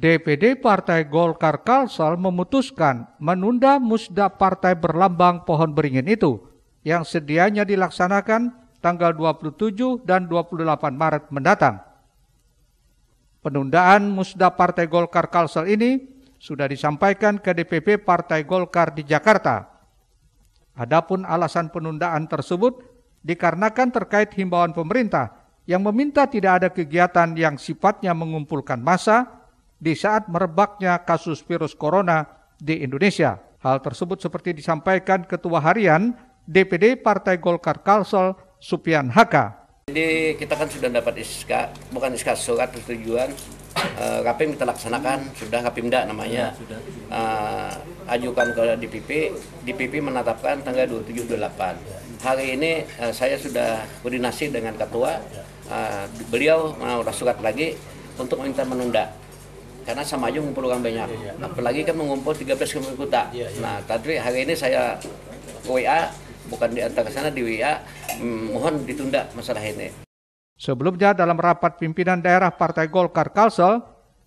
DPD Partai Golkar Kalsel memutuskan menunda musda partai berlambang pohon beringin itu yang sedianya dilaksanakan tanggal 27 dan 28 Maret mendatang. Penundaan musda Partai Golkar Kalsel ini sudah disampaikan ke DPP Partai Golkar di Jakarta. Adapun alasan penundaan tersebut dikarenakan terkait himbauan pemerintah yang meminta tidak ada kegiatan yang sifatnya mengumpulkan massa di saat merebaknya kasus virus corona di Indonesia. Hal tersebut seperti disampaikan Ketua Harian DPD Partai Golkar Kalsel Supian Haka. Jadi kita kan sudah dapat SK, bukan SK surat persetujuan uh, eh, KPM kita laksanakan sudah KPMDA namanya uh, ajukan ke DPP DPP menetapkan tanggal 2728. hari ini uh, saya sudah koordinasi dengan ketua uh, beliau mau surat lagi untuk minta menunda karena sama aja mengumpulkan banyak iya, iya. apalagi kan mengumpul 13 km kota nah tadi hari ini saya WA bukan diantar ke sana di WA mm, mohon ditunda masalah ini Sebelumnya dalam rapat pimpinan daerah Partai Golkar Kalsel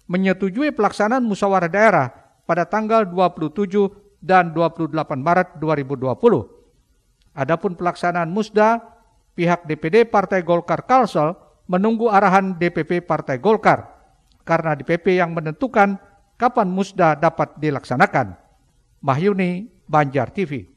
menyetujui pelaksanaan musyawarah daerah pada tanggal 27 dan 28 Maret 2020. Adapun pelaksanaan musda, pihak DPD Partai Golkar Kalsel menunggu arahan DPP Partai Golkar karena DPP yang menentukan kapan musda dapat dilaksanakan. Mahyuni, Banjar TV.